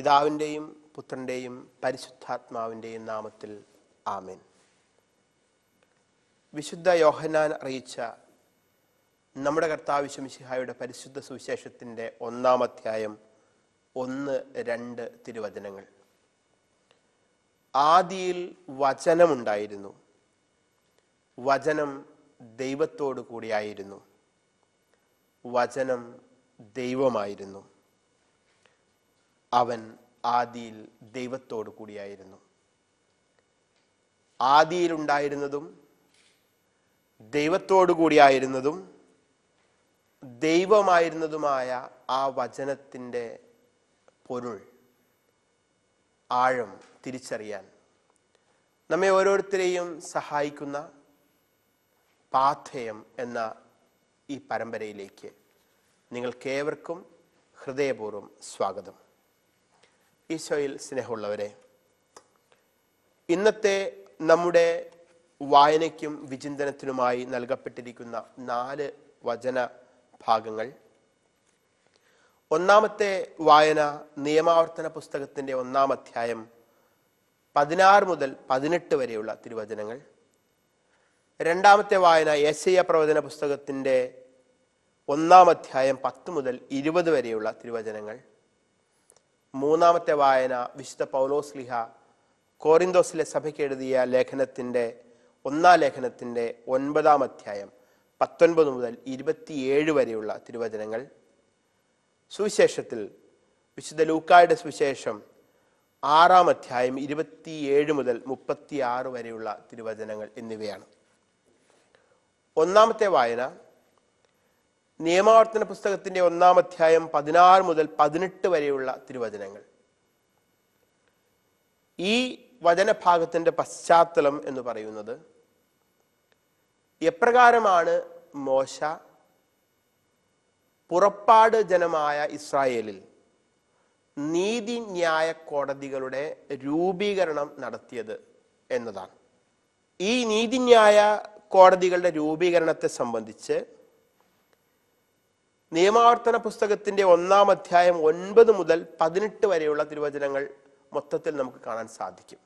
പിതാവിൻ്റെയും പുത്രൻ്റെയും പരിശുദ്ധാത്മാവിൻ്റെയും നാമത്തിൽ ആമേൻ വിശുദ്ധ യോഹനാൻ അറിയിച്ച നമ്മുടെ കർത്താവ് ശംശിഹായുടെ പരിശുദ്ധ സുവിശേഷത്തിൻ്റെ അധ്യായം ഒന്ന് രണ്ട് തിരുവചനങ്ങൾ ആദിയിൽ വചനമുണ്ടായിരുന്നു വചനം ദൈവത്തോടു കൂടിയായിരുന്നു വചനം ദൈവമായിരുന്നു അവൻ ആദിയിൽ ദൈവത്തോടു കൂടിയായിരുന്നു ആദിയിലുണ്ടായിരുന്നതും ദൈവത്തോടു കൂടിയായിരുന്നതും ദൈവമായിരുന്നതുമായ ആ വചനത്തിൻ്റെ പൊരുൾ ആഴം തിരിച്ചറിയാൻ നമ്മെ ഓരോരുത്തരെയും സഹായിക്കുന്ന പാഥേയം എന്ന ഈ പരമ്പരയിലേക്ക് നിങ്ങൾക്കേവർക്കും ഹൃദയപൂർവ്വം സ്വാഗതം ഈശോയിൽ സ്നേഹമുള്ളവരെ ഇന്നത്തെ നമ്മുടെ വായനയ്ക്കും വിചിന്തനത്തിനുമായി നൽകപ്പെട്ടിരിക്കുന്ന നാല് വചന ഭാഗങ്ങൾ ഒന്നാമത്തെ വായന നിയമാവർത്തന പുസ്തകത്തിൻ്റെ ഒന്നാം അധ്യായം പതിനാറ് മുതൽ പതിനെട്ട് വരെയുള്ള തിരുവചനങ്ങൾ രണ്ടാമത്തെ വായന യേശയ്യ പ്രവചന പുസ്തകത്തിൻ്റെ ഒന്നാം അധ്യായം പത്ത് മുതൽ ഇരുപത് വരെയുള്ള തിരുവചനങ്ങൾ മൂന്നാമത്തെ വായന വിശുദ്ധ പൗലോസ് ലിഹ കോറിന്തോസിലെ സഭയ്ക്ക് എഴുതിയ ലേഖനത്തിൻ്റെ ഒന്നാം ലേഖനത്തിൻ്റെ ഒൻപതാം അധ്യായം പത്തൊൻപത് മുതൽ ഇരുപത്തിയേഴ് വരെയുള്ള തിരുവചനങ്ങൾ സുവിശേഷത്തിൽ വിശുദ്ധ ലൂക്കായുടെ സുവിശേഷം ആറാം അധ്യായം ഇരുപത്തിയേഴ് മുതൽ മുപ്പത്തിയാറ് വരെയുള്ള തിരുവചനങ്ങൾ എന്നിവയാണ് ഒന്നാമത്തെ വായന നിയമാവർത്തന പുസ്തകത്തിന്റെ ഒന്നാം അധ്യായം പതിനാറ് മുതൽ പതിനെട്ട് വരെയുള്ള തിരുവചനങ്ങൾ ഈ വചനഭാഗത്തിന്റെ പശ്ചാത്തലം എന്ന് പറയുന്നത് എപ്രകാരമാണ് മോശ പുറപ്പാട് ജനമായ ഇസ്രായേലിൽ നീതിന്യായ കോടതികളുടെ രൂപീകരണം നടത്തിയത് എന്നതാണ് ഈ നീതിന്യായ കോടതികളുടെ രൂപീകരണത്തെ സംബന്ധിച്ച് നിയമാവർത്തന പുസ്തകത്തിന്റെ ഒന്നാം അധ്യായം ഒൻപത് മുതൽ പതിനെട്ട് വരെയുള്ള തിരുവചനങ്ങൾ മൊത്തത്തിൽ നമുക്ക് കാണാൻ സാധിക്കും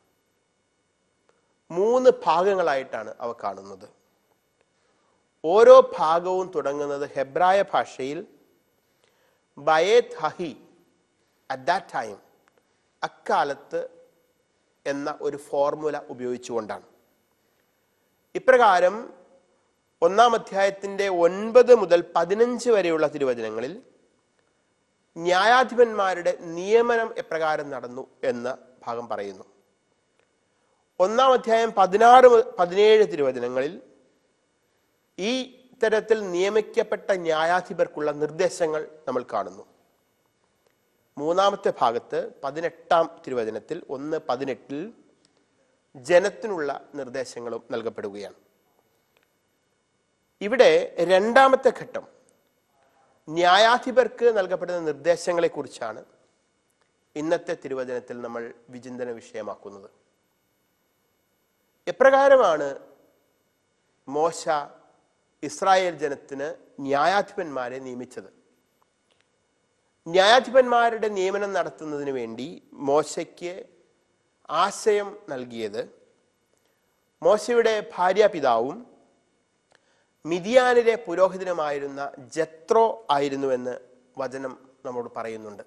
മൂന്ന് ഭാഗങ്ങളായിട്ടാണ് അവ കാണുന്നത് ഓരോ ഭാഗവും തുടങ്ങുന്നത് ഹെബ്രായ ഭാഷയിൽ ബയേത് ഹഹി അറ്റ് ദാറ്റ് ടൈം അക്കാലത്ത് എന്ന ഒരു ഫോർമുല ഉപയോഗിച്ചുകൊണ്ടാണ് ഇപ്രകാരം ഒന്നാം അധ്യായത്തിൻ്റെ ഒൻപത് മുതൽ പതിനഞ്ച് വരെയുള്ള തിരുവചനങ്ങളിൽ ന്യായാധിപന്മാരുടെ നിയമനം എപ്രകാരം നടന്നു എന്ന ഭാഗം പറയുന്നു ഒന്നാം അധ്യായം പതിനാറ് പതിനേഴ് തിരുവചനങ്ങളിൽ ഈ ഇത്തരത്തിൽ നിയമിക്കപ്പെട്ട ന്യായാധിപർക്കുള്ള നിർദ്ദേശങ്ങൾ നമ്മൾ കാണുന്നു മൂന്നാമത്തെ ഭാഗത്ത് പതിനെട്ടാം തിരുവചനത്തിൽ ഒന്ന് പതിനെട്ടിൽ ജനത്തിനുള്ള നിർദ്ദേശങ്ങളും നൽകപ്പെടുകയാണ് ഇവിടെ രണ്ടാമത്തെ ഘട്ടം ന്യായാധിപർക്ക് നൽകപ്പെടുന്ന നിർദ്ദേശങ്ങളെക്കുറിച്ചാണ് ഇന്നത്തെ തിരുവചനത്തിൽ നമ്മൾ വിചിന്തന വിഷയമാക്കുന്നത് എപ്രകാരമാണ് മോശ ഇസ്രായേൽ ജനത്തിന് ന്യായാധിപന്മാരെ നിയമിച്ചത് ന്യായാധിപന്മാരുടെ നിയമനം നടത്തുന്നതിന് വേണ്ടി മോശയ്ക്ക് ആശയം നൽകിയത് മോശയുടെ ഭാര്യ പിതാവും മിതിയാനിലെ പുരോഹിതനുമായിരുന്ന ജത്രോ ആയിരുന്നുവെന്ന് വചനം നമ്മോട് പറയുന്നുണ്ട്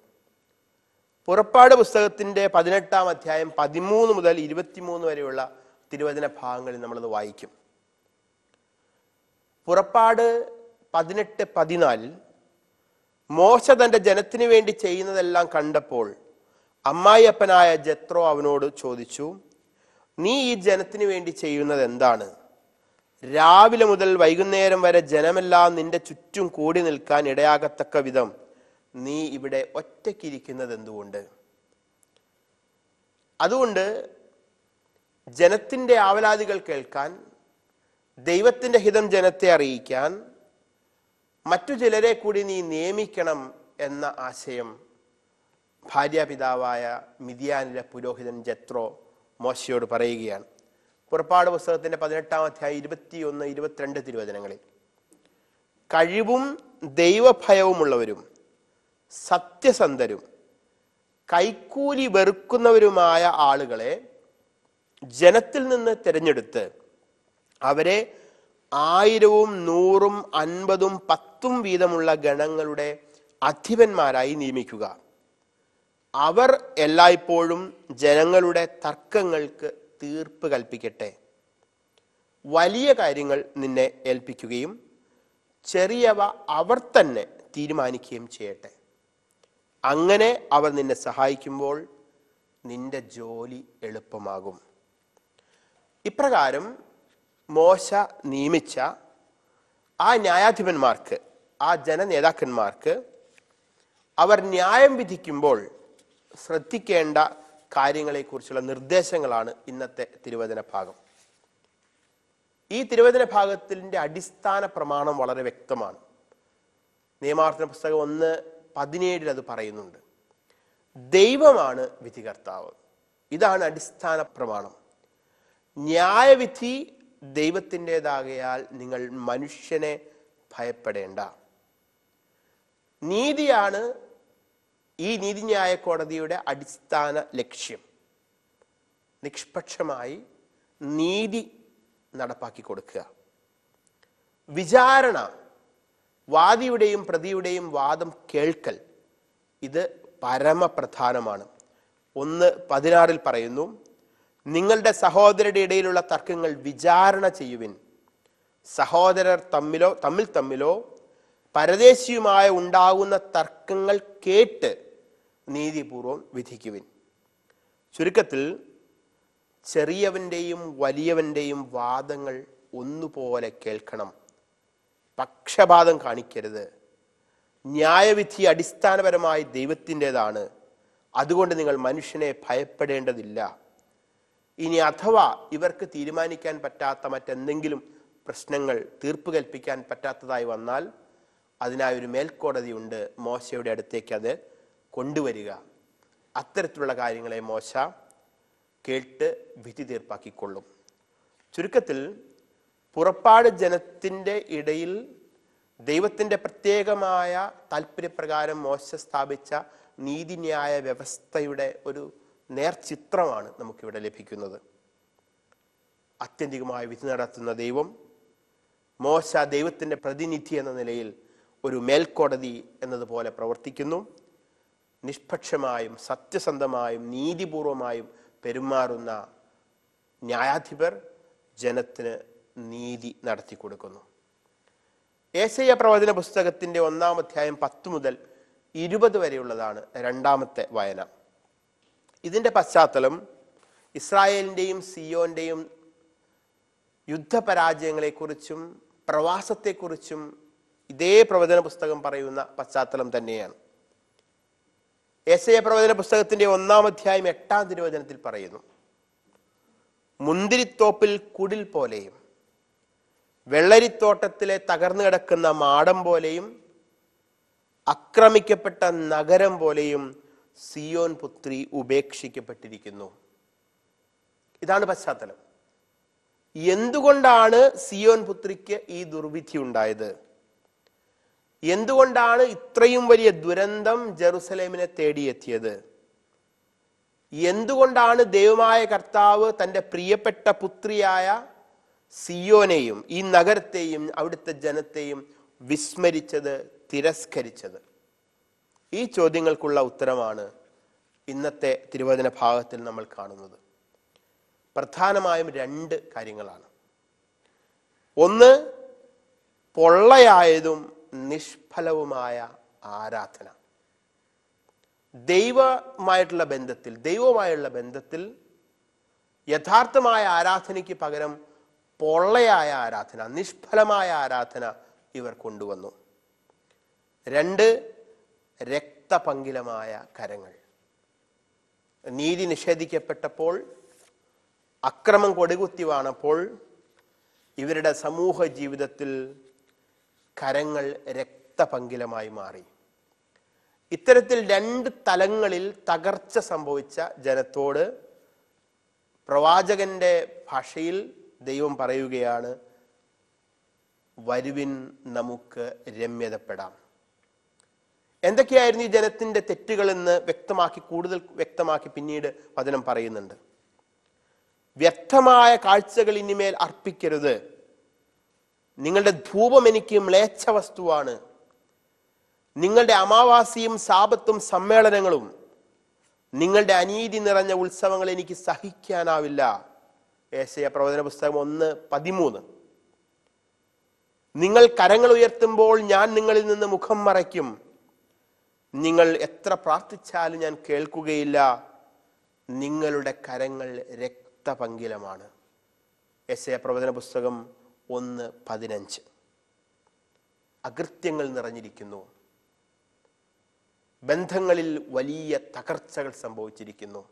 പുറപ്പാട് പുസ്തകത്തിൻ്റെ പതിനെട്ടാം അധ്യായം പതിമൂന്ന് മുതൽ ഇരുപത്തിമൂന്ന് വരെയുള്ള തിരുവചന ഭാഗങ്ങളിൽ നമ്മളത് വായിക്കും പുറപ്പാട് പതിനെട്ട് പതിനാലിൽ മോശ തൻ്റെ ജനത്തിനു വേണ്ടി ചെയ്യുന്നതെല്ലാം കണ്ടപ്പോൾ അമ്മായിയപ്പനായ ജത്രോ അവനോട് ചോദിച്ചു നീ ഈ ജനത്തിനു വേണ്ടി ചെയ്യുന്നത് എന്താണ് രാവിലെ മുതൽ വൈകുന്നേരം വരെ ജനമെല്ലാം നിന്റെ ചുറ്റും കൂടി നിൽക്കാൻ ഇടയാകത്തക്ക വിധം നീ ഇവിടെ ഒറ്റയ്ക്കിരിക്കുന്നത് എന്തുകൊണ്ട് അതുകൊണ്ട് ജനത്തിൻ്റെ ആവലാദികൾ കേൾക്കാൻ ദൈവത്തിൻ്റെ ഹിതം ജനത്തെ അറിയിക്കാൻ മറ്റു ചിലരെ കൂടി നീ നിയമിക്കണം എന്ന ആശയം ഭാര്യാപിതാവായ മിതിയാനിലെ പുരോഹിതൻ ജത്രോ മോശയോട് പറയുകയാണ് പുറപ്പാട് പുസ്തകത്തിന്റെ പതിനെട്ടാം അധ്യായം ഒന്ന് ഇരുപത്തിരണ്ട് തിരുവചനങ്ങളിൽ കഴിവും ദൈവഭയവുമുള്ളവരും സത്യസന്ധരും കൈക്കൂലി വെറുക്കുന്നവരുമായ ആളുകളെ ജനത്തിൽ നിന്ന് തിരഞ്ഞെടുത്ത് അവരെ ആയിരവും നൂറും അൻപതും പത്തും വീതമുള്ള ഗണങ്ങളുടെ അധിപന്മാരായി നിയമിക്കുക അവർ എല്ലായ്പ്പോഴും ജനങ്ങളുടെ തർക്കങ്ങൾക്ക് തീർപ്പ് കൽപ്പിക്കട്ടെ വലിയ കാര്യങ്ങൾ നിന്നെ ഏൽപ്പിക്കുകയും ചെറിയവ അവർ തന്നെ തീരുമാനിക്കുകയും ചെയ്യട്ടെ അങ്ങനെ അവർ നിന്നെ സഹായിക്കുമ്പോൾ നിന്റെ ജോലി എളുപ്പമാകും ഇപ്രകാരം മോശ നിയമിച്ച ആ ന്യായാധിപന്മാർക്ക് ആ ജനനേതാക്കന്മാർക്ക് അവർ ന്യായം വിധിക്കുമ്പോൾ ശ്രദ്ധിക്കേണ്ട കാര്യങ്ങളെക്കുറിച്ചുള്ള നിർദ്ദേശങ്ങളാണ് ഇന്നത്തെ തിരുവചന ഭാഗം ഈ തിരുവചന ഭാഗത്തിൻ്റെ അടിസ്ഥാന പ്രമാണം വളരെ വ്യക്തമാണ് നിയമാർത്ഥന പുസ്തകം ഒന്ന് പതിനേഴിൽ അത് പറയുന്നുണ്ട് ദൈവമാണ് വിധികർത്താവ് ഇതാണ് അടിസ്ഥാന പ്രമാണം ന്യായവിധി ദൈവത്തിൻ്റെതാകയാൽ നിങ്ങൾ മനുഷ്യനെ ഭയപ്പെടേണ്ട നീതിയാണ് ഈ നീതിന്യായ കോടതിയുടെ അടിസ്ഥാന ലക്ഷ്യം നിഷ്പക്ഷമായി നീതി നടപ്പാക്കി കൊടുക്കുക വിചാരണ വാദിയുടെയും പ്രതിയുടെയും വാദം കേൾക്കൽ ഇത് പരമപ്രധാനമാണ് ഒന്ന് പതിനാറിൽ പറയുന്നു നിങ്ങളുടെ സഹോദരരുടെ ഇടയിലുള്ള തർക്കങ്ങൾ വിചാരണ ചെയ്യുവിൻ സഹോദരർ തമ്മിലോ തമ്മിൽ തമ്മിലോ പരദേശിയുമായ ഉണ്ടാകുന്ന തർക്കങ്ങൾ കേട്ട് നീതിപൂർവം വിധിക്കുവിൻ ചുരുക്കത്തിൽ ചെറിയവൻ്റെയും വലിയവൻ്റെയും വാദങ്ങൾ ഒന്നുപോലെ കേൾക്കണം പക്ഷപാതം കാണിക്കരുത് ന്യായവിധി അടിസ്ഥാനപരമായി ദൈവത്തിൻ്റെതാണ് അതുകൊണ്ട് നിങ്ങൾ മനുഷ്യനെ ഭയപ്പെടേണ്ടതില്ല ഇനി അഥവാ ഇവർക്ക് തീരുമാനിക്കാൻ പറ്റാത്ത മറ്റെന്തെങ്കിലും പ്രശ്നങ്ങൾ തീർപ്പ് കൽപ്പിക്കാൻ പറ്റാത്തതായി വന്നാൽ അതിനായി ഒരു മേൽക്കോടതിയുണ്ട് മോശയുടെ അടുത്തേക്ക് അത് കൊണ്ടുവരിക അത്തരത്തിലുള്ള കാര്യങ്ങളെ മോശ കേട്ട് വിധി തീർപ്പാക്കിക്കൊള്ളും ചുരുക്കത്തിൽ പുറപ്പാട് ജനത്തിൻ്റെ ഇടയിൽ ദൈവത്തിൻ്റെ പ്രത്യേകമായ താല്പര്യപ്രകാരം മോശ സ്ഥാപിച്ച നീതിന്യായ വ്യവസ്ഥയുടെ ഒരു നേർചിത്രമാണ് നമുക്കിവിടെ ലഭിക്കുന്നത് അത്യന്തികമായ വിധി നടത്തുന്ന ദൈവം മോശ ദൈവത്തിൻ്റെ പ്രതിനിധി എന്ന നിലയിൽ ഒരു മേൽക്കോടതി എന്നതുപോലെ പ്രവർത്തിക്കുന്നു നിഷ്പക്ഷമായും സത്യസന്ധമായും നീതിപൂർവമായും പെരുമാറുന്ന ന്യായാധിപർ ജനത്തിന് നീതി നടത്തി കൊടുക്കുന്നു ഏശയ്യ പ്രവചന പുസ്തകത്തിൻ്റെ ഒന്നാം അധ്യായം പത്ത് മുതൽ ഇരുപത് വരെയുള്ളതാണ് രണ്ടാമത്തെ വായന ഇതിൻ്റെ പശ്ചാത്തലം ഇസ്രായേലിൻ്റെയും സിയോൻ്റെയും യുദ്ധപരാജയങ്ങളെക്കുറിച്ചും പ്രവാസത്തെക്കുറിച്ചും ഇതേ പ്രവചന പുസ്തകം പറയുന്ന പശ്ചാത്തലം തന്നെയാണ് എസ് എ പ്രവചന പുസ്തകത്തിന്റെ ഒന്നാം അധ്യായം എട്ടാം തിരുവചനത്തിൽ പറയുന്നു മുന്തിരിത്തോപ്പിൽ കുടിൽ പോലെയും വെള്ളരിത്തോട്ടത്തിലെ തകർന്നു കിടക്കുന്ന മാടം പോലെയും അക്രമിക്കപ്പെട്ട നഗരം പോലെയും സിയോൻ പുത്രി ഉപേക്ഷിക്കപ്പെട്ടിരിക്കുന്നു ഇതാണ് പശ്ചാത്തലം എന്തുകൊണ്ടാണ് സിയോൻ പുത്രിക്ക് ഈ ദുർവിധി ഉണ്ടായത് എന്തുകൊണ്ടാണ് ഇത്രയും വലിയ ദുരന്തം ജെറുസലേമിനെ തേടിയെത്തിയത് എന്തുകൊണ്ടാണ് ദൈവമായ കർത്താവ് തൻ്റെ പ്രിയപ്പെട്ട പുത്രിയായ സിയോനെയും ഈ നഗരത്തെയും അവിടുത്തെ ജനത്തെയും വിസ്മരിച്ചത് തിരസ്കരിച്ചത് ഈ ചോദ്യങ്ങൾക്കുള്ള ഉത്തരമാണ് ഇന്നത്തെ തിരുവചന ഭാഗത്തിൽ നമ്മൾ കാണുന്നത് പ്രധാനമായും രണ്ട് കാര്യങ്ങളാണ് ഒന്ന് പൊള്ളയായതും നിഷ്ഫലവുമായ ആരാധന ദൈവമായിട്ടുള്ള ബന്ധത്തിൽ ദൈവമായുള്ള ബന്ധത്തിൽ യഥാർത്ഥമായ ആരാധനയ്ക്ക് പകരം പൊള്ളയായ ആരാധന നിഷ്ഫലമായ ആരാധന ഇവർ കൊണ്ടുവന്നു രണ്ട് രക്തപങ്കിലമായ കരങ്ങൾ നീതി നിഷേധിക്കപ്പെട്ടപ്പോൾ അക്രമം കൊടുകുത്തി വാണപ്പോൾ ഇവരുടെ സമൂഹ ജീവിതത്തിൽ കരങ്ങൾ രക്തപങ്കിലമായി മാറി ഇത്തരത്തിൽ രണ്ട് തലങ്ങളിൽ തകർച്ച സംഭവിച്ച ജനത്തോട് പ്രവാചകന്റെ ഭാഷയിൽ ദൈവം പറയുകയാണ് വരുവിൻ നമുക്ക് രമ്യതപ്പെടാം എന്തൊക്കെയായിരുന്നു ഈ ജനത്തിന്റെ തെറ്റുകളെന്ന് വ്യക്തമാക്കി കൂടുതൽ വ്യക്തമാക്കി പിന്നീട് വചനം പറയുന്നുണ്ട് വ്യക്തമായ കാഴ്ചകൾ ഇനിമേൽ അർപ്പിക്കരുത് നിങ്ങളുടെ ധൂപം എനിക്ക് മ്ലേച്ഛ വസ്തുവാണ് നിങ്ങളുടെ അമാവാസിയും സാപത്തും സമ്മേളനങ്ങളും നിങ്ങളുടെ അനീതി നിറഞ്ഞ ഉത്സവങ്ങൾ എനിക്ക് സഹിക്കാനാവില്ല ഏശയ പ്രവചന പുസ്തകം ഒന്ന് പതിമൂന്ന് നിങ്ങൾ കരങ്ങൾ ഉയർത്തുമ്പോൾ ഞാൻ നിങ്ങളിൽ നിന്ന് മുഖം മറയ്ക്കും നിങ്ങൾ എത്ര പ്രാർത്ഥിച്ചാലും ഞാൻ കേൾക്കുകയില്ല നിങ്ങളുടെ കരങ്ങൾ രക്തപങ്കിലമാണ് എസ് എ പ്രവചന പുസ്തകം ഒന്ന് പതിനഞ്ച് അകൃത്യങ്ങൾ നിറഞ്ഞിരിക്കുന്നു ബന്ധങ്ങളിൽ വലിയ തകർച്ചകൾ സംഭവിച്ചിരിക്കുന്നു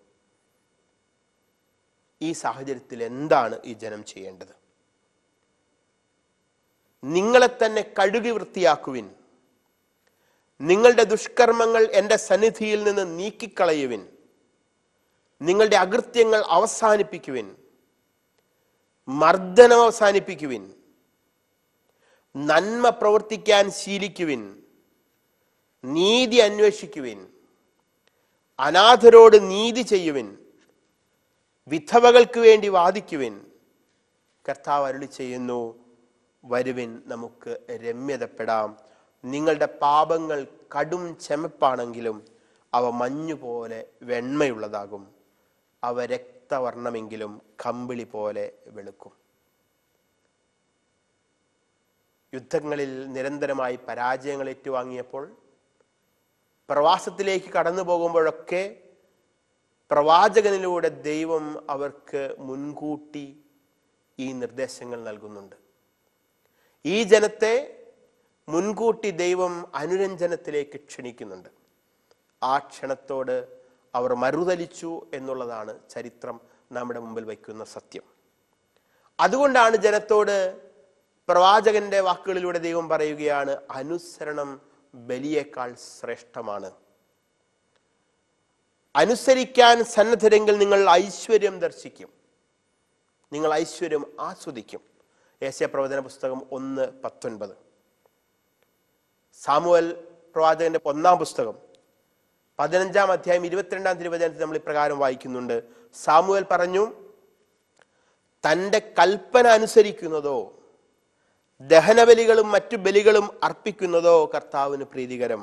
ഈ സാഹചര്യത്തിൽ എന്താണ് ഈ ജനം ചെയ്യേണ്ടത് നിങ്ങളെ തന്നെ കഴുകി വൃത്തിയാക്കുവിൻ നിങ്ങളുടെ ദുഷ്കർമ്മങ്ങൾ എൻ്റെ സന്നിധിയിൽ നിന്ന് നീക്കിക്കളയുവിൻ നിങ്ങളുടെ അകൃത്യങ്ങൾ അവസാനിപ്പിക്കുവിൻ മർദ്ദനം അവസാനിപ്പിക്കുവിൻ നന്മ പ്രവർത്തിക്കാൻ ശീലിക്കുവിൻ നീതി അന്വേഷിക്കുവിൻ അനാഥരോട് നീതി ചെയ്യുവിൻ വിധവകൾക്ക് വേണ്ടി വാദിക്കുവിൻ കർത്താവ് അരുളി ചെയ്യുന്നു വരുവിൻ നമുക്ക് രമ്യതപ്പെടാം നിങ്ങളുടെ പാപങ്ങൾ കടും ചെമപ്പാണെങ്കിലും അവ മഞ്ഞുപോലെ വെണ്മയുള്ളതാകും അവ രക്ത എത്ത വർണ്ണമെങ്കിലും കമ്പിളി പോലെ വെളുക്കും യുദ്ധങ്ങളിൽ നിരന്തരമായി പരാജയങ്ങൾ ഏറ്റുവാങ്ങിയപ്പോൾ പ്രവാസത്തിലേക്ക് കടന്നു പോകുമ്പോഴൊക്കെ പ്രവാചകനിലൂടെ ദൈവം അവർക്ക് മുൻകൂട്ടി ഈ നിർദ്ദേശങ്ങൾ നൽകുന്നുണ്ട് ഈ ജനത്തെ മുൻകൂട്ടി ദൈവം അനുരഞ്ജനത്തിലേക്ക് ക്ഷണിക്കുന്നുണ്ട് ആ ക്ഷണത്തോട് അവർ മരുതലിച്ചു എന്നുള്ളതാണ് ചരിത്രം നമ്മുടെ മുമ്പിൽ വയ്ക്കുന്ന സത്യം അതുകൊണ്ടാണ് ജനത്തോട് പ്രവാചകന്റെ വാക്കുകളിലൂടെ ദൈവം പറയുകയാണ് അനുസരണം ബലിയേക്കാൾ ശ്രേഷ്ഠമാണ് അനുസരിക്കാൻ സന്നദ്ധരെങ്കിൽ നിങ്ങൾ ഐശ്വര്യം ദർശിക്കും നിങ്ങൾ ഐശ്വര്യം ആസ്വദിക്കും ഏഷ്യ പ്രവചന പുസ്തകം ഒന്ന് പത്തൊൻപത് സാമുവൽ പ്രവാചകന്റെ ഒന്നാം പുസ്തകം പതിനഞ്ചാം അധ്യായം ഇരുപത്തിരണ്ടാം തിരുവചനത്തിൽ നമ്മൾ ഇപ്രകാരം വായിക്കുന്നുണ്ട് സാമുവൽ പറഞ്ഞു തൻ്റെ കൽപ്പന അനുസരിക്കുന്നതോ ദഹനബലികളും മറ്റു ബലികളും അർപ്പിക്കുന്നതോ കർത്താവിന് പ്രീതികരം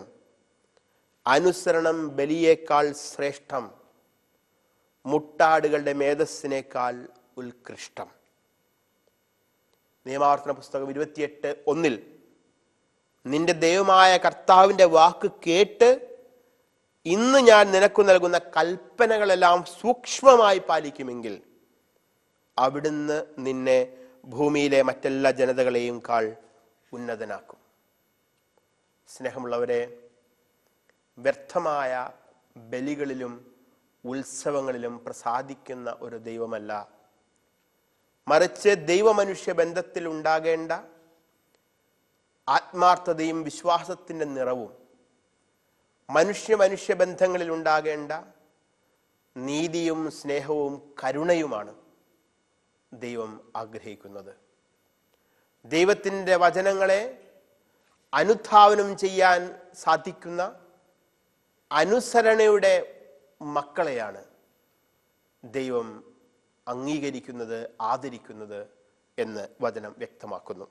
അനുസരണം ബലിയേക്കാൾ ശ്രേഷ്ഠം മുട്ടാടുകളുടെ മേധസ്സിനേക്കാൾ ഉത്കൃഷ്ടം നിയമാവർത്തന പുസ്തകം ഇരുപത്തിയെട്ട് ഒന്നിൽ നിന്റെ ദൈവമായ കർത്താവിൻ്റെ വാക്ക് കേട്ട് ഇന്ന് ഞാൻ നിനക്ക് നൽകുന്ന കൽപ്പനകളെല്ലാം സൂക്ഷ്മമായി പാലിക്കുമെങ്കിൽ അവിടുന്ന് നിന്നെ ഭൂമിയിലെ മറ്റെല്ലാ ജനതകളെയും കാൾ ഉന്നതനാക്കും സ്നേഹമുള്ളവരെ വ്യർത്ഥമായ ബലികളിലും ഉത്സവങ്ങളിലും പ്രസാദിക്കുന്ന ഒരു ദൈവമല്ല മറിച്ച് ദൈവമനുഷ്യ ബന്ധത്തിൽ ഉണ്ടാകേണ്ട ആത്മാർത്ഥതയും വിശ്വാസത്തിൻ്റെ നിറവും മനുഷ്യ മനുഷ്യ ബന്ധങ്ങളിൽ ഉണ്ടാകേണ്ട നീതിയും സ്നേഹവും കരുണയുമാണ് ദൈവം ആഗ്രഹിക്കുന്നത് ദൈവത്തിൻ്റെ വചനങ്ങളെ അനുധാവനം ചെയ്യാൻ സാധിക്കുന്ന അനുസരണയുടെ മക്കളെയാണ് ദൈവം അംഗീകരിക്കുന്നത് ആദരിക്കുന്നത് എന്ന് വചനം വ്യക്തമാക്കുന്നു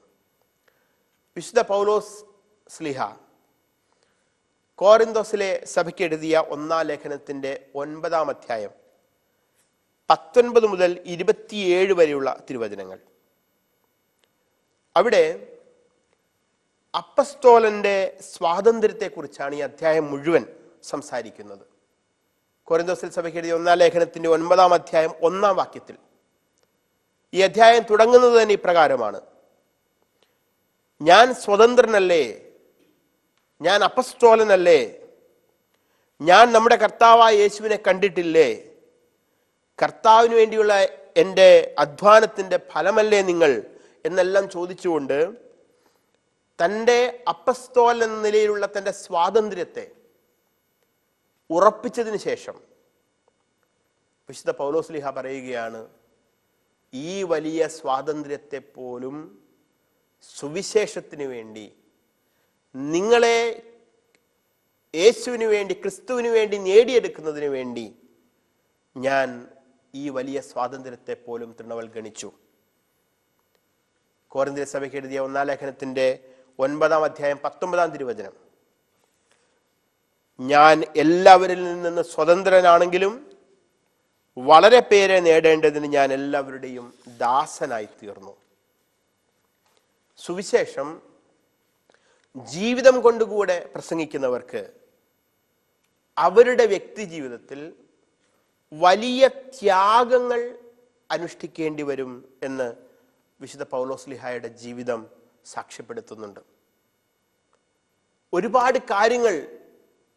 വിശുദ്ധ പൗലോസ് സ്ലിഹ കോറിന്തോസിലെ സഭയ്ക്ക് എഴുതിയ ഒന്നാം ലേഖനത്തിൻ്റെ ഒൻപതാം അധ്യായം പത്തൊൻപത് മുതൽ ഇരുപത്തിയേഴ് വരെയുള്ള തിരുവചനങ്ങൾ അവിടെ അപ്പസ്തോലന്റെ സ്വാതന്ത്ര്യത്തെക്കുറിച്ചാണ് ഈ അധ്യായം മുഴുവൻ സംസാരിക്കുന്നത് കൊരന്തോസിൽ സഭയ്ക്ക് എഴുതിയ ഒന്നാം ലേഖനത്തിന്റെ ഒൻപതാം അധ്യായം ഒന്നാം വാക്യത്തിൽ ഈ അധ്യായം തുടങ്ങുന്നത് തന്നെ ഇപ്രകാരമാണ് ഞാൻ സ്വതന്ത്രനല്ലേ ഞാൻ അപ്പസ്റ്റോലനല്ലേ ഞാൻ നമ്മുടെ കർത്താവായ യേശുവിനെ കണ്ടിട്ടില്ലേ കർത്താവിന് വേണ്ടിയുള്ള എൻ്റെ അധ്വാനത്തിൻ്റെ ഫലമല്ലേ നിങ്ങൾ എന്നെല്ലാം ചോദിച്ചുകൊണ്ട് തൻ്റെ അപ്പസ്തോൽ എന്ന നിലയിലുള്ള തൻ്റെ സ്വാതന്ത്ര്യത്തെ ഉറപ്പിച്ചതിന് ശേഷം വിശുദ്ധ പൗലോസ്ലിഹ പറയുകയാണ് ഈ വലിയ സ്വാതന്ത്ര്യത്തെ പോലും സുവിശേഷത്തിന് വേണ്ടി നിങ്ങളെ യേശുവിന് വേണ്ടി ക്രിസ്തുവിന് വേണ്ടി നേടിയെടുക്കുന്നതിന് വേണ്ടി ഞാൻ ഈ വലിയ സ്വാതന്ത്ര്യത്തെ പോലും തൃണവൽ ഗണിച്ചു കോരന്തിര സഭയ്ക്ക് എഴുതിയ ഒന്നാം ലേഖനത്തിൻ്റെ ഒൻപതാം അധ്യായം പത്തൊമ്പതാം തിരുവചനം ഞാൻ എല്ലാവരിൽ നിന്ന് സ്വതന്ത്രനാണെങ്കിലും വളരെ പേരെ നേടേണ്ടതിന് ഞാൻ എല്ലാവരുടെയും ദാസനായി തീർന്നു സുവിശേഷം ജീവിതം കൊണ്ടുകൂടെ പ്രസംഗിക്കുന്നവർക്ക് അവരുടെ വ്യക്തി ജീവിതത്തിൽ വലിയ ത്യാഗങ്ങൾ അനുഷ്ഠിക്കേണ്ടി വരും എന്ന് വിശുദ്ധ പൗലോസ്ലിഹായുടെ ജീവിതം സാക്ഷ്യപ്പെടുത്തുന്നുണ്ട് ഒരുപാട് കാര്യങ്ങൾ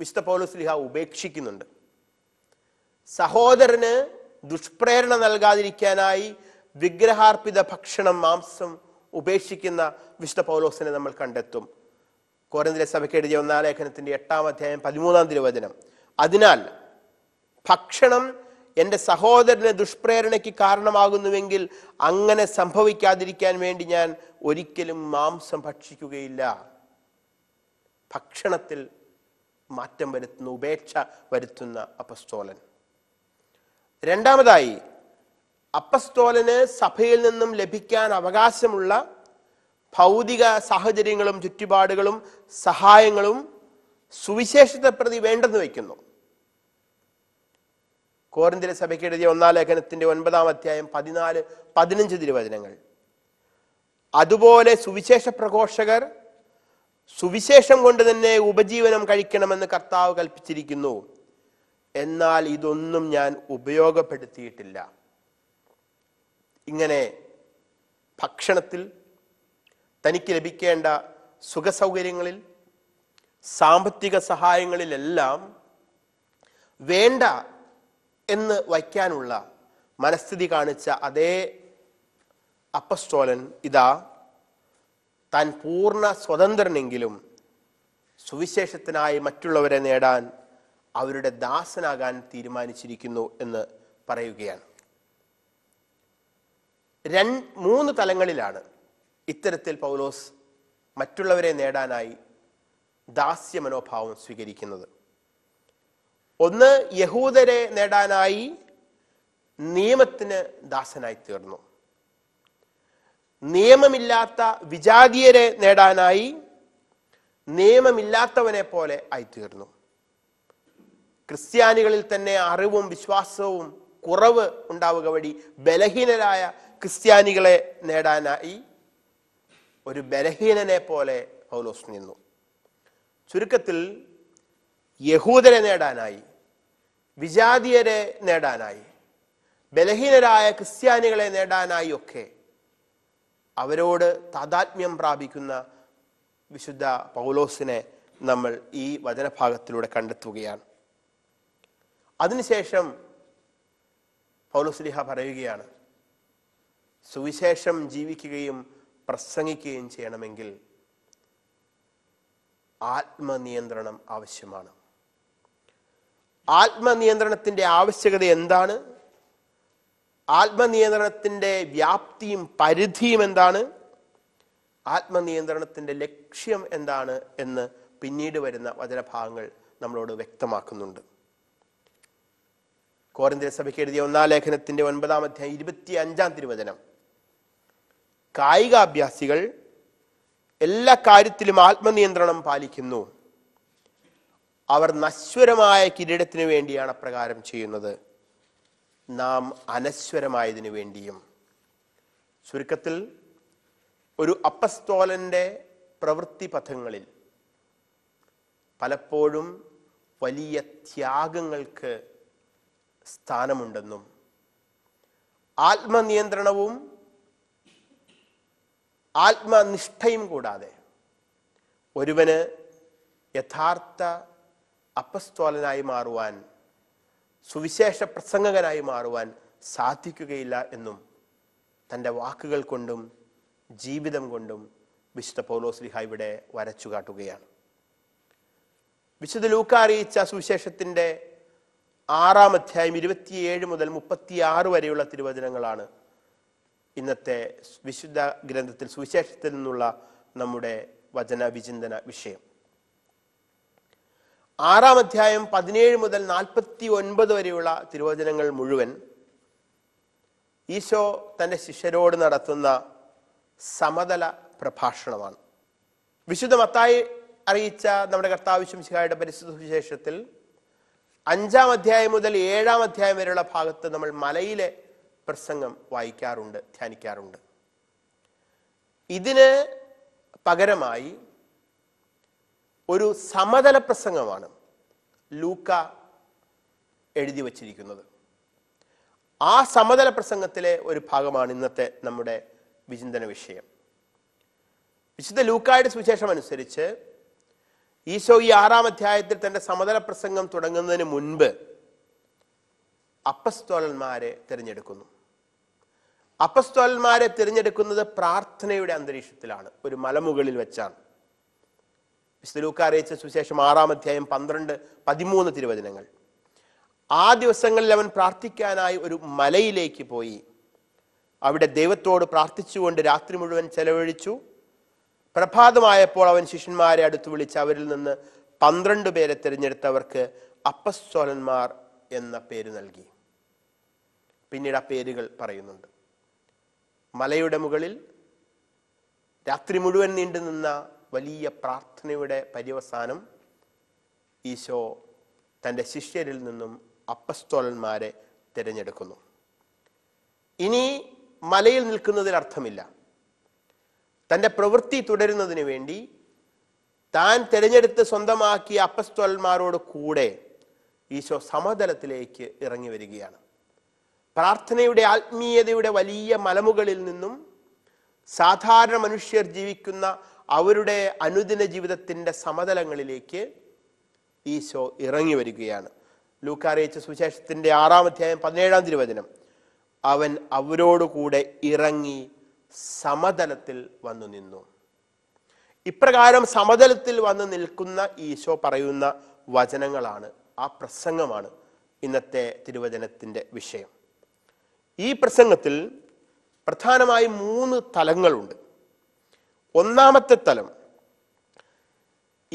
വിശുദ്ധ പൗലോസ്ലിഹ ഉപേക്ഷിക്കുന്നുണ്ട് സഹോദരന് ദുഷ്പ്രേരണ നൽകാതിരിക്കാനായി വിഗ്രഹാർപ്പിത ഭക്ഷണം മാംസം ഉപേക്ഷിക്കുന്ന വിശുദ്ധ പൗലോസിനെ നമ്മൾ കണ്ടെത്തും കോരന്തിലെ സഭയ്ക്ക് എഴുതിയ ഒന്നാം ലേഖനത്തിന്റെ എട്ടാം അധ്യായം പതിമൂന്നാം തിരുവചനം അതിനാൽ ഭക്ഷണം എൻ്റെ സഹോദരന് ദുഷ്പ്രേരണയ്ക്ക് കാരണമാകുന്നുവെങ്കിൽ അങ്ങനെ സംഭവിക്കാതിരിക്കാൻ വേണ്ടി ഞാൻ ഒരിക്കലും മാംസം ഭക്ഷിക്കുകയില്ല ഭക്ഷണത്തിൽ മാറ്റം വരുത്തുന്ന ഉപേക്ഷ വരുത്തുന്ന അപ്പസ്തോലൻ രണ്ടാമതായി അപ്പസ്തോലന് സഭയിൽ നിന്നും ലഭിക്കാൻ അവകാശമുള്ള ഭൗതിക സാഹചര്യങ്ങളും ചുറ്റുപാടുകളും സഹായങ്ങളും സുവിശേഷത്തെ പ്രതി വേണ്ടെന്ന് വയ്ക്കുന്നു കോരന്തിര സഭയ്ക്ക് എഴുതിയ ഒന്നാം ലേഖനത്തിന്റെ ഒൻപതാം അധ്യായം പതിനാല് പതിനഞ്ച് തിരുവചനങ്ങൾ അതുപോലെ സുവിശേഷ പ്രഘോഷകർ സുവിശേഷം കൊണ്ട് തന്നെ ഉപജീവനം കഴിക്കണമെന്ന് കർത്താവ് കൽപ്പിച്ചിരിക്കുന്നു എന്നാൽ ഇതൊന്നും ഞാൻ ഉപയോഗപ്പെടുത്തിയിട്ടില്ല ഇങ്ങനെ ഭക്ഷണത്തിൽ തനിക്ക് ലഭിക്കേണ്ട സുഖസൗകര്യങ്ങളിൽ സാമ്പത്തിക സഹായങ്ങളിലെല്ലാം വേണ്ട എന്ന് വയ്ക്കാനുള്ള മനസ്ഥിതി കാണിച്ച അതേ അപ്പസ്റ്റോലൻ ഇതാ താൻ പൂർണ്ണ സ്വതന്ത്രനെങ്കിലും സുവിശേഷത്തിനായി മറ്റുള്ളവരെ നേടാൻ അവരുടെ ദാസനാകാൻ തീരുമാനിച്ചിരിക്കുന്നു എന്ന് പറയുകയാണ് രണ്ട് മൂന്ന് തലങ്ങളിലാണ് ഇത്തരത്തിൽ പൗലോസ് മറ്റുള്ളവരെ നേടാനായി ദാസ്യ മനോഭാവം സ്വീകരിക്കുന്നത് ഒന്ന് യഹൂദരെ നേടാനായി നിയമത്തിന് ദാസനായി തീർന്നു നിയമമില്ലാത്ത വിജാതീയരെ നേടാനായി നിയമമില്ലാത്തവനെ പോലെ ആയിത്തീർന്നു ക്രിസ്ത്യാനികളിൽ തന്നെ അറിവും വിശ്വാസവും കുറവ് ഉണ്ടാവുക വഴി ബലഹീനരായ ക്രിസ്ത്യാനികളെ നേടാനായി ഒരു ബലഹീനനെ പോലെ പൗലോസ് നിന്നു ചുരുക്കത്തിൽ യഹൂദരെ നേടാനായി വിജാതീയരെ നേടാനായി ബലഹീനരായ ക്രിസ്ത്യാനികളെ നേടാനായി ഒക്കെ അവരോട് താതാത്മ്യം പ്രാപിക്കുന്ന വിശുദ്ധ പൗലോസിനെ നമ്മൾ ഈ വചനഭാഗത്തിലൂടെ കണ്ടെത്തുകയാണ് അതിനുശേഷം പൗലോസ്ലിഹ പറയുകയാണ് സുവിശേഷം ജീവിക്കുകയും പ്രസംഗിക്കുകയും ചെയ്യണമെങ്കിൽ ആത്മനിയന്ത്രണം ആവശ്യമാണ് ആത്മനിയന്ത്രണത്തിൻ്റെ ആവശ്യകത എന്താണ് ആത്മനിയന്ത്രണത്തിൻ്റെ വ്യാപ്തിയും പരിധിയും എന്താണ് ആത്മനിയന്ത്രണത്തിൻ്റെ ലക്ഷ്യം എന്താണ് എന്ന് പിന്നീട് വരുന്ന വചനഭാഗങ്ങൾ നമ്മളോട് വ്യക്തമാക്കുന്നുണ്ട് കോരന്തിര സഭയ്ക്ക് എഴുതിയ ഒന്നാം ലേഖനത്തിൻ്റെ ഒൻപതാം അധ്യായം ഇരുപത്തി അഞ്ചാം തിരുവചനം കായികാഭ്യാസികൾ എല്ലാ കാര്യത്തിലും ആത്മനിയന്ത്രണം പാലിക്കുന്നു അവർ നശ്വരമായ കിരീടത്തിന് വേണ്ടിയാണ് അപ്രകാരം ചെയ്യുന്നത് നാം അനശ്വരമായതിനു വേണ്ടിയും ചുരുക്കത്തിൽ ഒരു അപ്പസ്തോലൻ്റെ പ്രവൃത്തി പഥങ്ങളിൽ പലപ്പോഴും വലിയ ത്യാഗങ്ങൾക്ക് സ്ഥാനമുണ്ടെന്നും ആത്മനിയന്ത്രണവും ആത്മനിഷ്ഠയും കൂടാതെ ഒരുവന് യഥാർത്ഥ അപ്പസ്തോലനായി മാറുവാൻ സുവിശേഷ പ്രസംഗകനായി മാറുവാൻ സാധിക്കുകയില്ല എന്നും തൻ്റെ വാക്കുകൾ കൊണ്ടും ജീവിതം കൊണ്ടും വിശുദ്ധ പൗലോസ്ലിഹ ഇവിടെ വരച്ചു കാട്ടുകയാണ് വിശുദ്ധ ലൂക്ക അറിയിച്ച സുവിശേഷത്തിൻ്റെ ആറാം അധ്യായം ഇരുപത്തിയേഴ് മുതൽ മുപ്പത്തിയാറ് വരെയുള്ള തിരുവചനങ്ങളാണ് ഇന്നത്തെ വിശുദ്ധ ഗ്രന്ഥത്തിൽ സുവിശേഷത്തിൽ നിന്നുള്ള നമ്മുടെ വചനവിചിന്തന വിഷയം ആറാം അധ്യായം പതിനേഴ് മുതൽ നാൽപ്പത്തി ഒൻപത് വരെയുള്ള തിരുവചനങ്ങൾ മുഴുവൻ ഈശോ തൻ്റെ ശിഷ്യരോട് നടത്തുന്ന സമതല പ്രഭാഷണമാണ് വിശുദ്ധ മത്തായി അറിയിച്ച നമ്മുടെ ശംശിഹായുടെ പരിശുദ്ധ സുവിശേഷത്തിൽ അഞ്ചാം അധ്യായം മുതൽ ഏഴാം അധ്യായം വരെയുള്ള ഭാഗത്ത് നമ്മൾ മലയിലെ പ്രസംഗം വായിക്കാറുണ്ട് ധ്യാനിക്കാറുണ്ട് ഇതിന് പകരമായി ഒരു സമതല പ്രസംഗമാണ് ലൂക്ക എഴുതി വച്ചിരിക്കുന്നത് ആ സമതല പ്രസംഗത്തിലെ ഒരു ഭാഗമാണ് ഇന്നത്തെ നമ്മുടെ വിചിന്തന വിഷയം വിശുദ്ധ ലൂക്കായുടെ സുവിശേഷം അനുസരിച്ച് ഈശോ ഈ ആറാം അധ്യായത്തിൽ തൻ്റെ സമതല പ്രസംഗം തുടങ്ങുന്നതിന് മുൻപ് അപ്പസ്തോലന്മാരെ തിരഞ്ഞെടുക്കുന്നു അപ്പസ്തോൽമാരെ തിരഞ്ഞെടുക്കുന്നത് പ്രാർത്ഥനയുടെ അന്തരീക്ഷത്തിലാണ് ഒരു മലമുകളിൽ വെച്ചാണ് അറിയിച്ച സുവിശേഷം ആറാം അധ്യായം പന്ത്രണ്ട് പതിമൂന്ന് തിരുവചനങ്ങൾ ആ ദിവസങ്ങളിൽ അവൻ പ്രാർത്ഥിക്കാനായി ഒരു മലയിലേക്ക് പോയി അവിടെ ദൈവത്തോട് പ്രാർത്ഥിച്ചുകൊണ്ട് രാത്രി മുഴുവൻ ചെലവഴിച്ചു പ്രഭാതമായപ്പോൾ അവൻ ശിഷ്യന്മാരെ അടുത്ത് വിളിച്ച് അവരിൽ നിന്ന് പന്ത്രണ്ട് പേരെ തിരഞ്ഞെടുത്തവർക്ക് അപ്പസ്വലന്മാർ എന്ന പേര് നൽകി പിന്നീട് ആ പേരുകൾ പറയുന്നുണ്ട് മലയുടെ മുകളിൽ രാത്രി മുഴുവൻ നീണ്ടു നിന്ന വലിയ പ്രാർത്ഥനയുടെ പര്യവസാനം ഈശോ തൻ്റെ ശിഷ്യരിൽ നിന്നും അപ്പസ്തോലന്മാരെ തിരഞ്ഞെടുക്കുന്നു ഇനി മലയിൽ നിൽക്കുന്നതിൽ അർത്ഥമില്ല തൻ്റെ പ്രവൃത്തി തുടരുന്നതിന് വേണ്ടി താൻ തിരഞ്ഞെടുത്ത് സ്വന്തമാക്കിയ അപ്പസ്തോലന്മാരോട് കൂടെ ഈശോ സമതലത്തിലേക്ക് ഇറങ്ങി വരികയാണ് പ്രാർത്ഥനയുടെ ആത്മീയതയുടെ വലിയ മലമുകളിൽ നിന്നും സാധാരണ മനുഷ്യർ ജീവിക്കുന്ന അവരുടെ അനുദിന ജീവിതത്തിൻ്റെ സമതലങ്ങളിലേക്ക് ഈശോ ഇറങ്ങി വരികയാണ് ലൂക്കാറിയിച്ച സുശേഷത്തിൻ്റെ ആറാം അധ്യായം പതിനേഴാം തിരുവചനം അവൻ അവരോടുകൂടെ ഇറങ്ങി സമതലത്തിൽ വന്നു നിന്നു ഇപ്രകാരം സമതലത്തിൽ വന്ന് നിൽക്കുന്ന ഈശോ പറയുന്ന വചനങ്ങളാണ് ആ പ്രസംഗമാണ് ഇന്നത്തെ തിരുവചനത്തിൻ്റെ വിഷയം ഈ പ്രസംഗത്തിൽ പ്രധാനമായും മൂന്ന് തലങ്ങളുണ്ട് ഒന്നാമത്തെ തലം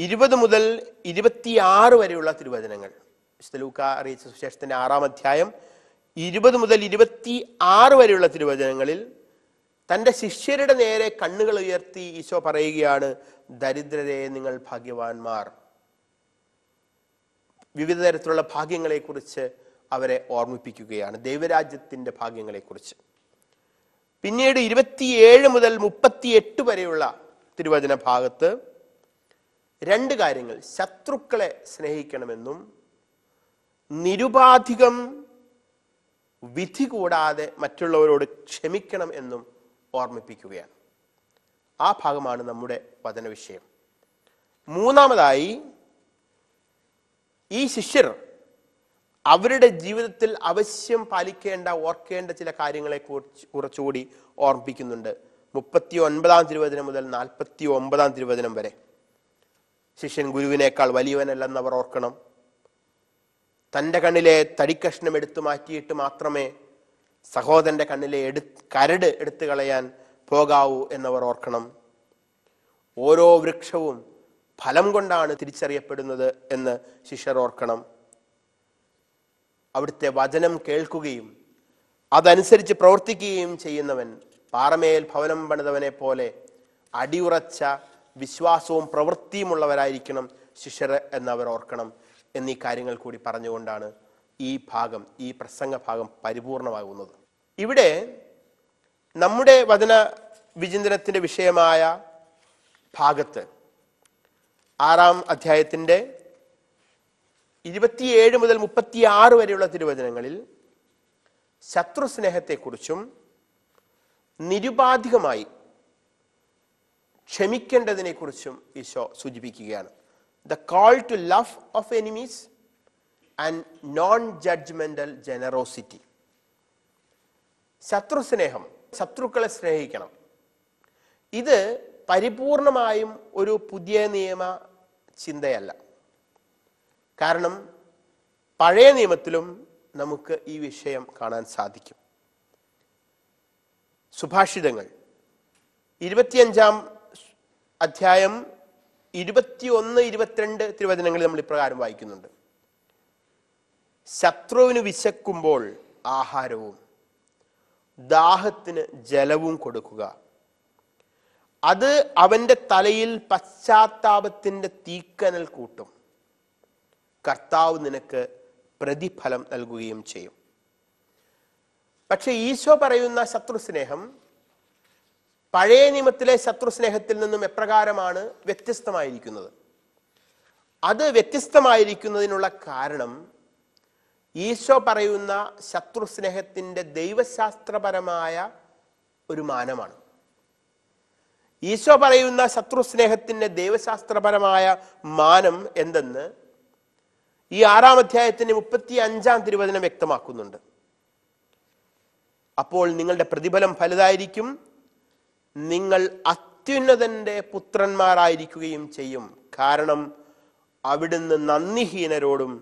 ഇരുപത് മുതൽ ഇരുപത്തിയാറ് വരെയുള്ള തിരുവചനങ്ങൾ വിശുദ്ധലൂക്ക അറിയിച്ച സുശേഷത്തിൻ്റെ ആറാം അധ്യായം ഇരുപത് മുതൽ ഇരുപത്തി ആറ് വരെയുള്ള തിരുവചനങ്ങളിൽ തൻ്റെ ശിഷ്യരുടെ നേരെ കണ്ണുകൾ ഉയർത്തി ഈശോ പറയുകയാണ് ദരിദ്രരെ നിങ്ങൾ ഭാഗ്യവാന്മാർ വിവിധ തരത്തിലുള്ള ഭാഗ്യങ്ങളെക്കുറിച്ച് അവരെ ഓർമ്മിപ്പിക്കുകയാണ് ദൈവരാജ്യത്തിൻ്റെ ഭാഗ്യങ്ങളെക്കുറിച്ച് പിന്നീട് ഇരുപത്തിയേഴ് മുതൽ മുപ്പത്തിയെട്ട് വരെയുള്ള തിരുവചന ഭാഗത്ത് രണ്ട് കാര്യങ്ങൾ ശത്രുക്കളെ സ്നേഹിക്കണമെന്നും നിരുപാധികം വിധി കൂടാതെ മറ്റുള്ളവരോട് ക്ഷമിക്കണം എന്നും ഓർമ്മിപ്പിക്കുകയാണ് ആ ഭാഗമാണ് നമ്മുടെ വചന വിഷയം മൂന്നാമതായി ഈ ശിഷ്യർ അവരുടെ ജീവിതത്തിൽ അവശ്യം പാലിക്കേണ്ട ഓർക്കേണ്ട ചില കാര്യങ്ങളെ കുറച്ചുകൂടി ഓർമ്മിപ്പിക്കുന്നുണ്ട് മുപ്പത്തി ഒൻപതാം തിരുവചനം മുതൽ നാൽപ്പത്തി ഒമ്പതാം തിരുവചനം വരെ ശിഷ്യൻ ഗുരുവിനേക്കാൾ വലിയവനല്ലെന്ന് അവർ ഓർക്കണം തൻ്റെ കണ്ണിലെ തടിക്കഷ്ണം എടുത്തു മാറ്റിയിട്ട് മാത്രമേ സഹോദരൻ്റെ കണ്ണിലെ എടു കരട് എടുത്തു കളയാൻ പോകാവൂ എന്നവർ ഓർക്കണം ഓരോ വൃക്ഷവും ഫലം കൊണ്ടാണ് തിരിച്ചറിയപ്പെടുന്നത് എന്ന് ശിഷ്യർ ഓർക്കണം അവിടുത്തെ വചനം കേൾക്കുകയും അതനുസരിച്ച് പ്രവർത്തിക്കുകയും ചെയ്യുന്നവൻ പാറമേൽ ഭവനം പണിതവനെ പോലെ അടിയുറച്ച വിശ്വാസവും പ്രവൃത്തിയുമുള്ളവരായിരിക്കണം ശിഷ്യർ എന്നവർ ഓർക്കണം എന്നീ കാര്യങ്ങൾ കൂടി പറഞ്ഞുകൊണ്ടാണ് ഈ ഭാഗം ഈ പ്രസംഗ ഭാഗം പരിപൂർണമാകുന്നത് ഇവിടെ നമ്മുടെ വചന വിചിന്തനത്തിൻ്റെ വിഷയമായ ഭാഗത്ത് ആറാം അധ്യായത്തിൻ്റെ ഇരുപത്തിയേഴ് മുതൽ മുപ്പത്തിയാറ് വരെയുള്ള തിരുവചനങ്ങളിൽ ശത്രു സ്നേഹത്തെക്കുറിച്ചും നിരുപാധികമായി ക്ഷമിക്കേണ്ടതിനെക്കുറിച്ചും ഈശോ സൂചിപ്പിക്കുകയാണ് the call to love of enemies and non judgmental generosity ശത്രു സ്നേഹം ശത്രുക്കളെ സ്നേഹിക്കണം ഇത് പരിപൂർണമായും ഒരു പുതിയ നിയമ ചിന്തയല്ല കാരണം പഴയ നിയമത്തിലും നമുക്ക് ഈ വിഷയം കാണാൻ സാധിക്കും സുഭാഷിതങ്ങൾ ഇരുപത്തിയഞ്ചാം അധ്യായം ഇരുപത്തിയൊന്ന് ഇരുപത്തിരണ്ട് തിരുവചനങ്ങളിൽ നമ്മൾ ഇപ്രകാരം വായിക്കുന്നുണ്ട് ശത്രുവിന് വിശക്കുമ്പോൾ ആഹാരവും ദാഹത്തിന് ജലവും കൊടുക്കുക അത് അവന്റെ തലയിൽ പശ്ചാത്താപത്തിന്റെ തീക്കനൽ കൂട്ടും കർത്താവ് നിനക്ക് പ്രതിഫലം നൽകുകയും ചെയ്യും പക്ഷെ ഈശോ പറയുന്ന ശത്രുസ്നേഹം പഴയ നിയമത്തിലെ ശത്രുസ്നേഹത്തിൽ നിന്നും എപ്രകാരമാണ് വ്യത്യസ്തമായിരിക്കുന്നത് അത് വ്യത്യസ്തമായിരിക്കുന്നതിനുള്ള കാരണം ഈശോ പറയുന്ന ശത്രുസ്നേഹത്തിൻ്റെ ദൈവശാസ്ത്രപരമായ ഒരു മാനമാണ് ഈശോ പറയുന്ന ശത്രുസ്നേഹത്തിൻ്റെ ദൈവശാസ്ത്രപരമായ മാനം എന്തെന്ന് ഈ ആറാം അധ്യായത്തിന്റെ മുപ്പത്തി അഞ്ചാം തിരുവചനം വ്യക്തമാക്കുന്നുണ്ട് അപ്പോൾ നിങ്ങളുടെ പ്രതിഫലം ഫലതായിരിക്കും നിങ്ങൾ അത്യുന്നതന്റെ പുത്രന്മാരായിരിക്കുകയും ചെയ്യും കാരണം അവിടുന്ന് നന്ദിഹീനരോടും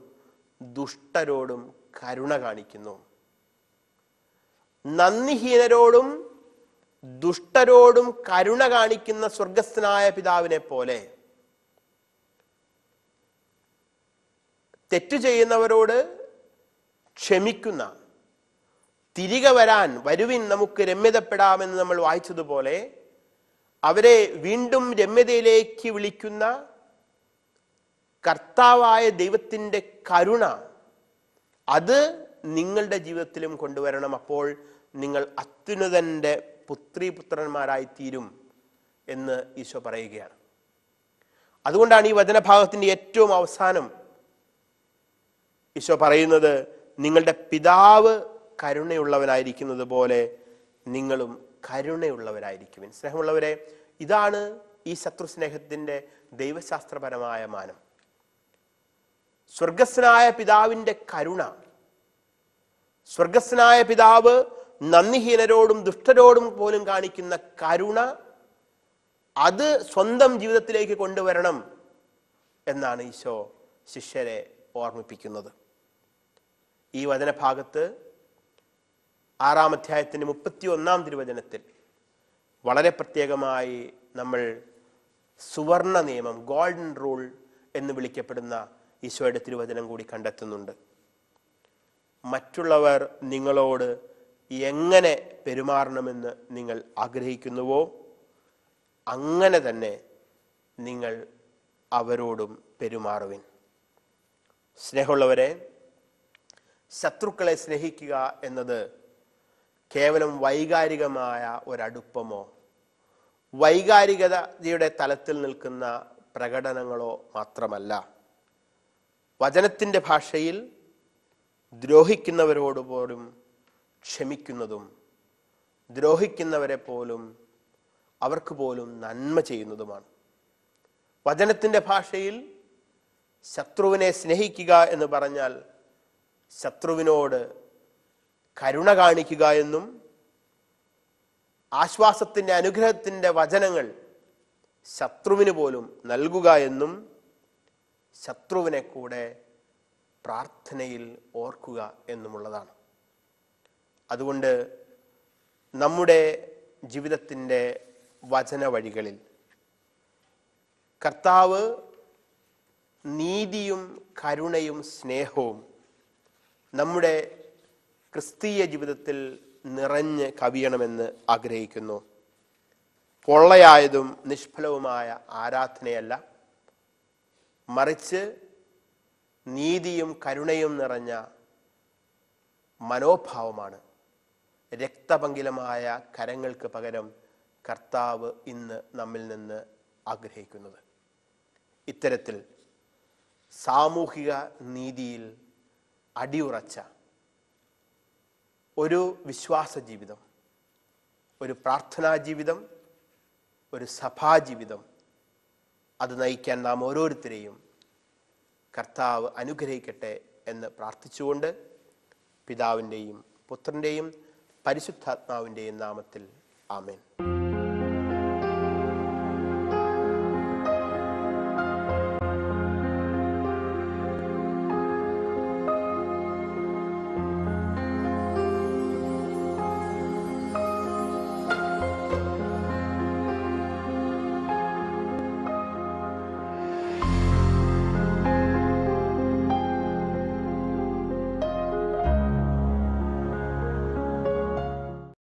ദുഷ്ടരോടും കരുണ കാണിക്കുന്നു നന്ദിഹീനരോടും ദുഷ്ടരോടും കരുണ കാണിക്കുന്ന സ്വർഗസ്ഥനായ പിതാവിനെ പോലെ തെറ്റ് ചെയ്യുന്നവരോട് ക്ഷമിക്കുന്ന തിരികെ വരാൻ വരുവിൻ നമുക്ക് രമ്യതപ്പെടാമെന്ന് നമ്മൾ വായിച്ചതുപോലെ അവരെ വീണ്ടും രമ്യതയിലേക്ക് വിളിക്കുന്ന കർത്താവായ ദൈവത്തിൻ്റെ കരുണ അത് നിങ്ങളുടെ ജീവിതത്തിലും കൊണ്ടുവരണം അപ്പോൾ നിങ്ങൾ അത്യുന്നതൻ്റെ പുത്രി പുത്രന്മാരായി തീരും എന്ന് ഈശോ പറയുകയാണ് അതുകൊണ്ടാണ് ഈ വചനഭാഗത്തിൻ്റെ ഏറ്റവും അവസാനം ഈശോ പറയുന്നത് നിങ്ങളുടെ പിതാവ് കരുണയുള്ളവനായിരിക്കുന്നത് പോലെ നിങ്ങളും കരുണയുള്ളവരായിരിക്കും സ്നേഹമുള്ളവരെ ഇതാണ് ഈ ശത്രു ശത്രുസ്നേഹത്തിൻ്റെ ദൈവശാസ്ത്രപരമായ മാനം സ്വർഗസ്നായ പിതാവിൻ്റെ കരുണ സ്വർഗസ്നായ പിതാവ് നന്ദിഹീനരോടും ദുഷ്ടരോടും പോലും കാണിക്കുന്ന കരുണ അത് സ്വന്തം ജീവിതത്തിലേക്ക് കൊണ്ടുവരണം എന്നാണ് ഈശോ ശിഷ്യരെ ഓർമ്മിപ്പിക്കുന്നത് ഈ വചനഭാഗത്ത് ആറാം അധ്യായത്തിൻ്റെ മുപ്പത്തി ഒന്നാം തിരുവചനത്തിൽ വളരെ പ്രത്യേകമായി നമ്മൾ സുവർണ നിയമം ഗോൾഡൻ റൂൾ എന്ന് വിളിക്കപ്പെടുന്ന ഈശോയുടെ തിരുവചനം കൂടി കണ്ടെത്തുന്നുണ്ട് മറ്റുള്ളവർ നിങ്ങളോട് എങ്ങനെ പെരുമാറണമെന്ന് നിങ്ങൾ ആഗ്രഹിക്കുന്നുവോ അങ്ങനെ തന്നെ നിങ്ങൾ അവരോടും പെരുമാറുവിൻ സ്നേഹമുള്ളവരെ ശത്രുക്കളെ സ്നേഹിക്കുക എന്നത് കേവലം വൈകാരികമായ ഒരടുപ്പമോ വൈകാരികതയുടെ തലത്തിൽ നിൽക്കുന്ന പ്രകടനങ്ങളോ മാത്രമല്ല വചനത്തിൻ്റെ ഭാഷയിൽ ദ്രോഹിക്കുന്നവരോട് പോലും ക്ഷമിക്കുന്നതും ദ്രോഹിക്കുന്നവരെ പോലും അവർക്ക് പോലും നന്മ ചെയ്യുന്നതുമാണ് വചനത്തിൻ്റെ ഭാഷയിൽ ശത്രുവിനെ സ്നേഹിക്കുക എന്ന് പറഞ്ഞാൽ ശത്രുവിനോട് കരുണ കാണിക്കുക എന്നും ആശ്വാസത്തിൻ്റെ അനുഗ്രഹത്തിൻ്റെ വചനങ്ങൾ ശത്രുവിന് പോലും നൽകുക എന്നും ശത്രുവിനെ കൂടെ പ്രാർത്ഥനയിൽ ഓർക്കുക എന്നുമുള്ളതാണ് അതുകൊണ്ട് നമ്മുടെ ജീവിതത്തിൻ്റെ വചന വഴികളിൽ കർത്താവ് നീതിയും കരുണയും സ്നേഹവും നമ്മുടെ ക്രിസ്തീയ ജീവിതത്തിൽ നിറഞ്ഞ് കവിയണമെന്ന് ആഗ്രഹിക്കുന്നു പൊള്ളയായതും നിഷ്ഫലവുമായ ആരാധനയല്ല മറിച്ച് നീതിയും കരുണയും നിറഞ്ഞ മനോഭാവമാണ് രക്തപങ്കിലമായ കരങ്ങൾക്ക് പകരം കർത്താവ് ഇന്ന് നമ്മിൽ നിന്ന് ആഗ്രഹിക്കുന്നത് ഇത്തരത്തിൽ സാമൂഹിക നീതിയിൽ അടിയുറച്ച ഒരു വിശ്വാസ ജീവിതം ഒരു പ്രാർത്ഥനാ ജീവിതം ഒരു സഭാജീവിതം അത് നയിക്കാൻ നാം ഓരോരുത്തരെയും കർത്താവ് അനുഗ്രഹിക്കട്ടെ എന്ന് പ്രാർത്ഥിച്ചുകൊണ്ട് പിതാവിൻ്റെയും പുത്രൻ്റെയും പരിശുദ്ധാത്മാവിൻ്റെയും നാമത്തിൽ ആമേൻ